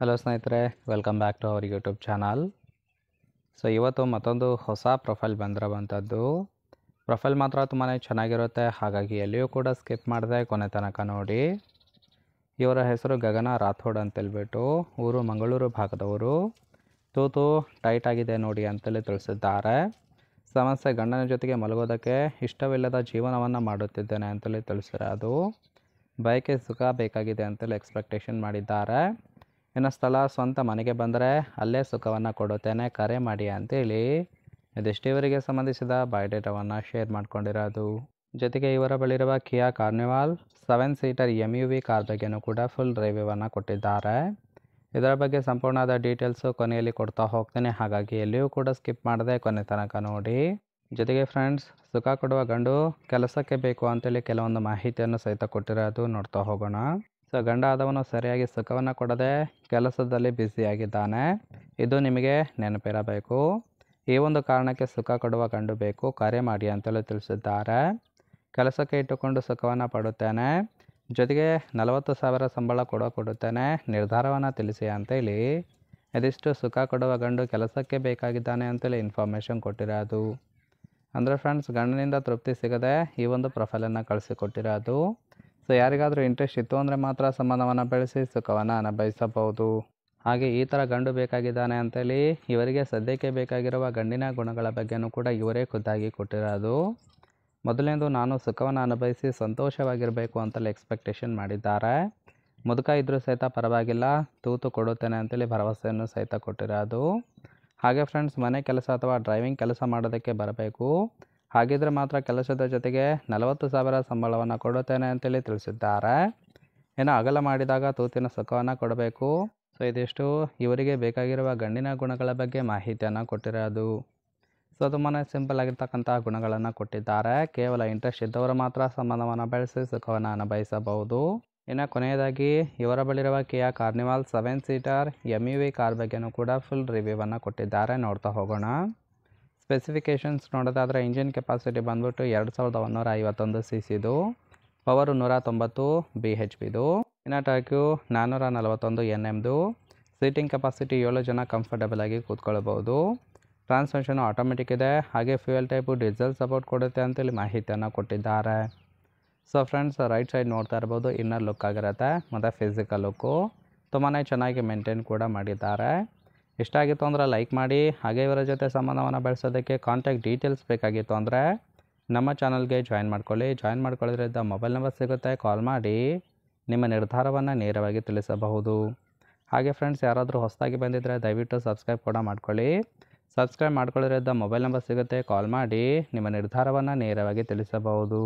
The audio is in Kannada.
ಹಲೋ ಸ್ನೇಹಿತರೆ welcome back to our YouTube channel so ಇವತ್ತು ಮತ್ತೊಂದು ಹೊಸ ಪ್ರೊಫೈಲ್ ಬಂದಿರೋವಂಥದ್ದು ಪ್ರೊಫೈಲ್ ಮಾತ್ರ ತುಂಬಾ ಚೆನ್ನಾಗಿರುತ್ತೆ ಹಾಗಾಗಿ ಎಲ್ಲಿಯೂ ಕೂಡ ಸ್ಕಿಪ್ ಮಾಡಿದೆ ಕೊನೆ ತನಕ ನೋಡಿ ಇವರ ಹೆಸರು ಗಗನ ರಾಥೋಡ್ ಅಂತೇಳ್ಬಿಟ್ಟು ಊರು ಮಂಗಳೂರು ಭಾಗದವರು ತೂತು ಟೈಟ್ ಆಗಿದೆ ನೋಡಿ ಅಂತೇಳಿ ತಿಳಿಸಿದ್ದಾರೆ ಸಮಸ್ಯೆ ಗಂಡನ ಜೊತೆಗೆ ಮಲಗೋದಕ್ಕೆ ಇಷ್ಟವಿಲ್ಲದ ಜೀವನವನ್ನು ಮಾಡುತ್ತಿದ್ದೇನೆ ಅಂತೇಳಿ ಅದು ಬಯಕೆ ಸುಖ ಬೇಕಾಗಿದೆ ಅಂತೇಳಿ ಎಕ್ಸ್ಪೆಕ್ಟೇಷನ್ ಮಾಡಿದ್ದಾರೆ ಇನ್ನು ಸ್ಥಳ ಸ್ವಂತ ಮನೆಗೆ ಬಂದರೆ ಅಲ್ಲೇ ಸುಖವನ್ನು ಕೊಡುತ್ತೇನೆ ಕರೆ ಮಾಡಿ ಅಂತೇಳಿ ಇದಿಷ್ಟಿವರಿಗೆ ಸಂಬಂಧಿಸಿದ ಬಯೋಡೇಟಾವನ್ನು ಶೇರ್ ಮಾಡಿಕೊಂಡಿರೋದು ಜೊತೆಗೆ ಇವರ ಬಳಿರುವ Kia Carnival seven seater M U V car ಬಗ್ಗೆನೂ ಕೂಡ ಫುಲ್ ರಿವ್ಯೂವನ್ನು ಕೊಟ್ಟಿದ್ದಾರೆ ಇದರ ಬಗ್ಗೆ ಸಂಪೂರ್ಣವಾದ ಡೀಟೇಲ್ಸು ಕೊನೆಯಲ್ಲಿ ಕೊಡ್ತಾ ಹೋಗ್ತೇನೆ ಹಾಗಾಗಿ ಎಲ್ಲಿಯೂ ಕೂಡ ಸ್ಕಿಪ್ ಮಾಡದೆ ಕೊನೆ ತನಕ ನೋಡಿ ಜೊತೆಗೆ ಫ್ರೆಂಡ್ಸ್ ಸುಖ ಕೊಡುವ ಗಂಡು ಕೆಲಸಕ್ಕೆ ಬೇಕು ಅಂತೇಳಿ ಕೆಲವೊಂದು ಮಾಹಿತಿಯನ್ನು ಸಹಿತ ಕೊಟ್ಟಿರೋದು ನೋಡ್ತಾ ಹೋಗೋಣ ಸೊ ಗಂಡ ಆದವನು ಸರಿಯಾಗಿ ಸುಖವನ್ನು ಕೊಡದೆ ಕೆಲಸದಲ್ಲಿ ಬ್ಯುಸಿಯಾಗಿದ್ದಾನೆ ಇದು ನಿಮಗೆ ನೆನಪಿರಬೇಕು ಈ ಒಂದು ಕಾರಣಕ್ಕೆ ಸುಖ ಕೊಡುವ ಗಂಡು ಬೇಕು ಕಾರ್ಯ ಮಾಡಿ ಅಂತಲೂ ತಿಳಿಸಿದ್ದಾರೆ ಕೆಲಸಕ್ಕೆ ಇಟ್ಟುಕೊಂಡು ಸುಖವನ್ನು ಪಡುತ್ತೇನೆ ಜೊತೆಗೆ ನಲವತ್ತು ಸಾವಿರ ಸಂಬಳ ಕೊಡೋ ಕೊಡುತ್ತೇನೆ ನಿರ್ಧಾರವನ್ನು ತಿಳಿಸಿ ಅಂತೇಳಿ ಇದಿಷ್ಟು ಸುಖ ಕೊಡುವ ಗಂಡು ಕೆಲಸಕ್ಕೆ ಬೇಕಾಗಿದ್ದಾನೆ ಅಂತೇಳಿ ಇನ್ಫಾರ್ಮೇಷನ್ ಕೊಟ್ಟಿರೋದು ಅಂದರೆ ಫ್ರೆಂಡ್ಸ್ ಗಂಡನಿಂದ ತೃಪ್ತಿ ಸಿಗದೆ ಈ ಒಂದು ಪ್ರೊಫೈಲನ್ನು ಕಳಿಸಿಕೊಟ್ಟಿರೋದು ಸೊ ಯಾರಿಗಾದರೂ ಇಂಟ್ರೆಸ್ಟ್ ಇತ್ತು ಅಂದರೆ ಮಾತ್ರ ಸಂಬಂಧವನ್ನು ಬೆಳೆಸಿ ಸುಖವನ್ನು ಅನುಭವಿಸಬಹುದು ಹಾಗೆ ಈ ಥರ ಗಂಡು ಬೇಕಾಗಿದ್ದಾನೆ ಅಂತೇಳಿ ಇವರಿಗೆ ಸದ್ಯಕ್ಕೆ ಬೇಕಾಗಿರುವ ಗಂಡಿನ ಗುಣಗಳ ಬಗ್ಗೆನೂ ಕೂಡ ಇವರೇ ಖುದ್ದಾಗಿ ಕೊಟ್ಟಿರೋದು ಮೊದಲನೇದು ನಾನು ಸುಖವನ್ನು ಅನುಭವಿಸಿ ಸಂತೋಷವಾಗಿರಬೇಕು ಅಂತಲೇ ಎಕ್ಸ್ಪೆಕ್ಟೇಷನ್ ಮಾಡಿದ್ದಾರೆ ಮುದುಕ ಇದ್ದರೂ ಸಹಿತ ಪರವಾಗಿಲ್ಲ ತೂತು ಕೊಡುತ್ತೇನೆ ಅಂತೇಳಿ ಭರವಸೆಯನ್ನು ಸಹಿತ ಕೊಟ್ಟಿರೋದು ಹಾಗೆ ಫ್ರೆಂಡ್ಸ್ ಮನೆ ಕೆಲಸ ಅಥವಾ ಡ್ರೈವಿಂಗ್ ಕೆಲಸ ಮಾಡೋದಕ್ಕೆ ಬರಬೇಕು ಹಾಗಿದ್ರೆ ಮಾತ್ರ ಕೆಲಸದ ಜೊತೆಗೆ ನಲವತ್ತು ಸಾವಿರ ಸಂಬಳವನ್ನು ಕೊಡುತ್ತೇನೆ ಅಂತೇಳಿ ತಿಳಿಸಿದ್ದಾರೆ ಇನ್ನು ಅಗಲ ಮಾಡಿದಾಗ ತೂತಿನ ಸುಖವನ್ನು ಕೊಡಬೇಕು ಸೊ ಇದಿಷ್ಟು ಇವರಿಗೆ ಬೇಕಾಗಿರುವ ಗಂಡಿನ ಗುಣಗಳ ಬಗ್ಗೆ ಮಾಹಿತಿಯನ್ನು ಕೊಟ್ಟಿರೋದು ಸೊ ತುಂಬಾ ಸಿಂಪಲ್ ಆಗಿರ್ತಕ್ಕಂತಹ ಗುಣಗಳನ್ನು ಕೊಟ್ಟಿದ್ದಾರೆ ಕೇವಲ ಇಂಟ್ರೆಸ್ಟ್ ಇದ್ದವರು ಮಾತ್ರ ಸಂಬಂಧವನ್ನು ಬೆಳೆಸಿ ಸುಖವನ್ನು ಅನುಭವಿಸಬಹುದು ಇನ್ನು ಕೊನೆಯದಾಗಿ ಇವರ ಬಳಿರುವ Kia Carnival seven seater M U V car ಬಗ್ಗೆನೂ ಕೂಡ ಫುಲ್ ರಿವ್ಯೂವನ್ನು ಕೊಟ್ಟಿದ್ದಾರೆ ನೋಡ್ತಾ ಹೋಗೋಣ ಸ್ಪೆಸಿಫಿಕೇಷನ್ಸ್ ನೋಡೋದಾದರೆ ಇಂಜಿನ್ ಕೆಪಾಸಿಟಿ ಬಂದ್ಬಿಟ್ಟು ಎರಡು ಸಾವಿರದ ಒಂದೂರ ಐವತ್ತೊಂದು ಸಿ ಸಿದು ಪವರು ನೂರ ತೊಂಬತ್ತು ಬಿ ಹೆಚ್ ಪಿದು ಇನ್ನು ನಾನ್ನೂರ ನಲವತ್ತೊಂದು ಎನ್ ಎಮ್ದು ಸೀಟಿಂಗ್ ಕೆಪಾಸಿಟಿ ಏಳು ಜನ ಕಂಫರ್ಟಬಲ್ ಆಗಿ ಕೂತ್ಕೊಳ್ಬೋದು ಟ್ರಾನ್ಸ್ಮಿಷನು ಆಟೋಮೆಟಿಕ್ ಇದೆ ಹಾಗೆ ಫ್ಯೂಯಲ್ ಟೈಪು ಡೀಸೆಲ್ ಸಪೋರ್ಟ್ ಕೊಡುತ್ತೆ ಅಂತೇಳಿ ಮಾಹಿತಿಯನ್ನು ಕೊಟ್ಟಿದ್ದಾರೆ ಸೊ ಫ್ರೆಂಡ್ಸ್ ರೈಟ್ ಸೈಡ್ ನೋಡ್ತಾ ಇರ್ಬೋದು ಇನ್ನರ್ ಲುಕ್ ಆಗಿರುತ್ತೆ ಮತ್ತು ಫಿಸಿಕಲ್ ಲುಕ್ಕು ತುಂಬಾ ಚೆನ್ನಾಗಿ ಮೇಂಟೈನ್ ಕೂಡ ಮಾಡಿದ್ದಾರೆ ಇಷ್ಟ ಆಗಿತ್ತು ಅಂದರೆ ಲೈಕ್ ಮಾಡಿ ಹಾಗೆ ಇವರ ಜೊತೆ ಸಂಬಂಧವನ್ನು ಬೆಳೆಸೋದಕ್ಕೆ ಕಾಂಟ್ಯಾಕ್ಟ್ ಡೀಟೇಲ್ಸ್ ಬೇಕಾಗಿತ್ತು ಅಂದರೆ ನಮ್ಮ ಚಾನಲ್ಗೆ ಜಾಯಿನ್ ಮಾಡ್ಕೊಳ್ಳಿ ಜಾಯಿನ್ ಮಾಡ್ಕೊಳ್ಳೋದ್ರಿಂದ ಮೊಬೈಲ್ ನಂಬರ್ ಸಿಗುತ್ತೆ ಕಾಲ್ ಮಾಡಿ ನಿಮ್ಮ ನಿರ್ಧಾರವನ್ನು ನೇರವಾಗಿ ತಿಳಿಸಬಹುದು ಹಾಗೆ ಫ್ರೆಂಡ್ಸ್ ಯಾರಾದರೂ ಹೊಸದಾಗಿ ಬಂದಿದ್ದರೆ ದಯವಿಟ್ಟು ಸಬ್ಸ್ಕ್ರೈಬ್ ಕೂಡ ಮಾಡ್ಕೊಳ್ಳಿ ಸಬ್ಸ್ಕ್ರೈಬ್ ಮಾಡ್ಕೊಳ್ಳೋದ್ರಿಂದ ಮೊಬೈಲ್ ನಂಬರ್ ಸಿಗುತ್ತೆ ಕಾಲ್ ಮಾಡಿ ನಿಮ್ಮ ನಿರ್ಧಾರವನ್ನು ನೇರವಾಗಿ ತಿಳಿಸಬಹುದು